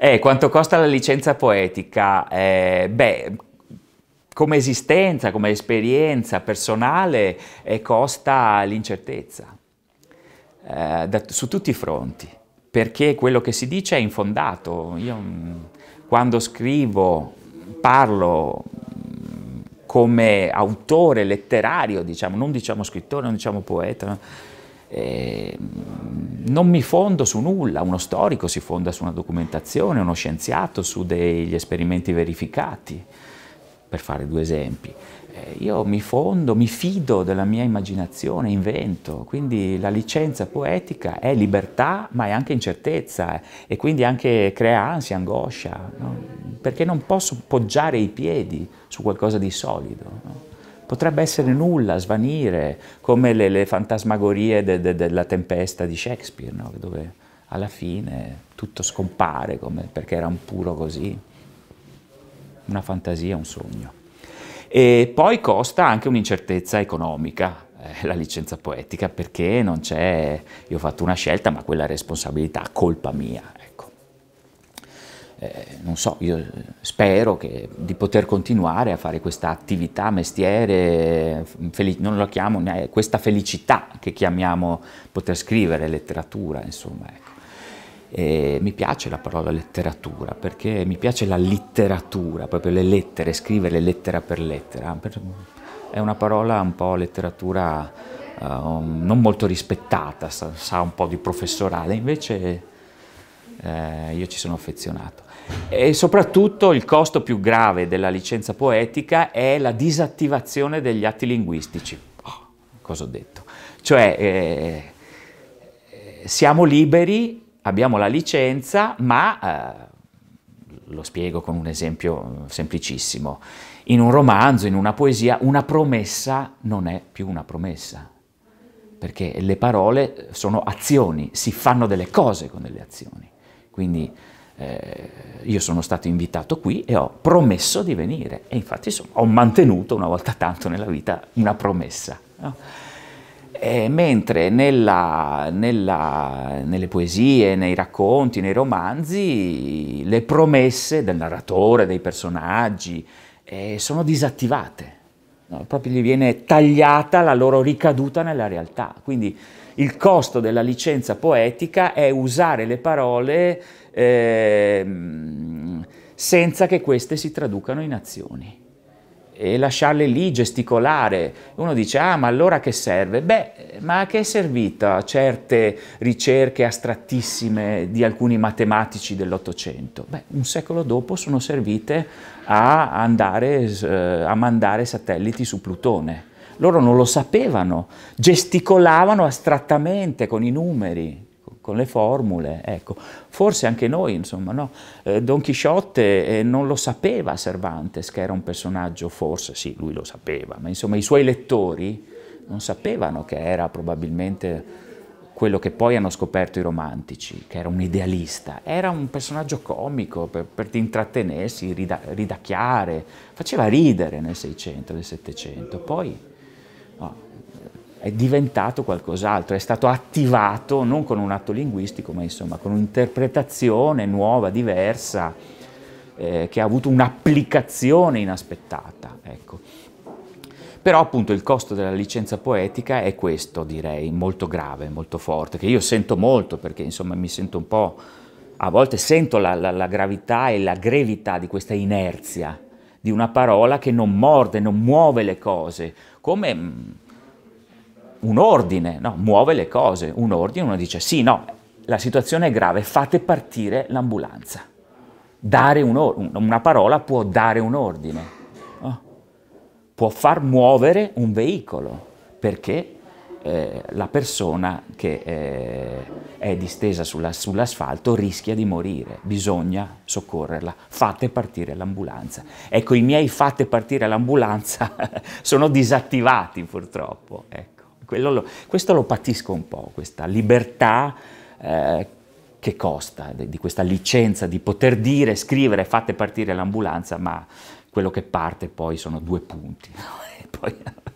Eh, quanto costa la licenza poetica? Eh, beh, come esistenza, come esperienza personale, eh, costa l'incertezza eh, da, su tutti i fronti, perché quello che si dice è infondato. Io mm, quando scrivo, parlo mm, come autore letterario, diciamo, non diciamo scrittore, non diciamo poeta, eh, non mi fondo su nulla, uno storico si fonda su una documentazione, uno scienziato su degli esperimenti verificati, per fare due esempi. Eh, io mi fondo, mi fido della mia immaginazione, invento, quindi la licenza poetica è libertà ma è anche incertezza eh, e quindi anche crea ansia, angoscia, no? perché non posso poggiare i piedi su qualcosa di solido. No? potrebbe essere nulla, svanire, come le, le fantasmagorie de, de, della tempesta di Shakespeare, no? dove alla fine tutto scompare come, perché era un puro così, una fantasia, un sogno. E poi costa anche un'incertezza economica, eh, la licenza poetica, perché non c'è, io ho fatto una scelta, ma quella responsabilità, colpa mia, ecco eh, non so, io spero che, di poter continuare a fare questa attività, mestiere, non la chiamo, questa felicità che chiamiamo poter scrivere letteratura, insomma. Ecco. E mi piace la parola letteratura perché mi piace la letteratura, proprio le lettere, scrivere lettera per lettera. È una parola un po' letteratura uh, non molto rispettata, sa, un po' di professorale, invece eh, io ci sono affezionato. E soprattutto il costo più grave della licenza poetica è la disattivazione degli atti linguistici. Oh, cosa ho detto? Cioè, eh, eh siamo liberi, abbiamo la licenza, ma... Eh, lo spiego con un esempio mm, semplicissimo. In un romanzo, in una poesia, una promessa non è più una promessa, perché le parole sono azioni, si fanno delle cose con delle azioni. Quindi eh, io sono stato invitato qui e ho promesso di venire e infatti insomma, ho mantenuto una volta tanto nella vita una promessa. No? mentre nella, nella, nelle poesie, nei racconti, nei romanzi, le promesse del narratore, dei personaggi, eh, sono disattivate no, proprio gli viene tagliata la loro ricaduta nella realtà. Quindi il costo della licenza poetica è usare le parole eh, senza che queste si traducano in azioni e lasciarle lì gesticolare. Uno dice, ah, ma allora che serve? Beh, ma a che è servita certe ricerche astrattissime di alcuni matematici dell'Ottocento? Beh, un secolo dopo sono servite a, andare, eh, a mandare satelliti su Plutone. Loro non lo sapevano, gesticolavano astrattamente con i numeri, con le formule, ecco. Forse anche noi, insomma, no? eh, Don Chisciotte eh, non lo sapeva Cervantes che era un personaggio, forse sì, lui lo sapeva, ma insomma i suoi lettori non sapevano che era probabilmente quello che poi hanno scoperto i romantici, che era un idealista, era un personaggio comico per, per intrattenersi, rida, ridacchiare, faceva ridere nel Seicento, nel Settecento, poi oh, è diventato qualcos'altro, è stato attivato non con un atto linguistico, ma insomma con un'interpretazione nuova, diversa, eh, che ha avuto un'applicazione inaspettata. Ecco. Però appunto il costo della licenza poetica è questo, direi, molto grave, molto forte, che io sento molto perché insomma mi sento un po', a volte sento la, la, la gravità e la grevità di questa inerzia, di una parola che non morde, non muove le cose, come mm, un ordine, no? muove le cose, un ordine, uno dice sì, no, la situazione è grave, fate partire l'ambulanza. Dare un or- una parola può dare un ordine, no? può far muovere un veicolo, perché eh, la persona che eh, è distesa sulla, sull'asfalto rischia di morire, bisogna soccorrerla, fate partire l'ambulanza. Ecco, i miei fate partire l'ambulanza sono disattivati purtroppo. Ecco. Lo, questo lo patisco un po', questa libertà eh, che costa, di, di questa licenza di poter dire, scrivere, fate partire l'ambulanza, ma quello che parte poi sono due punti. poi,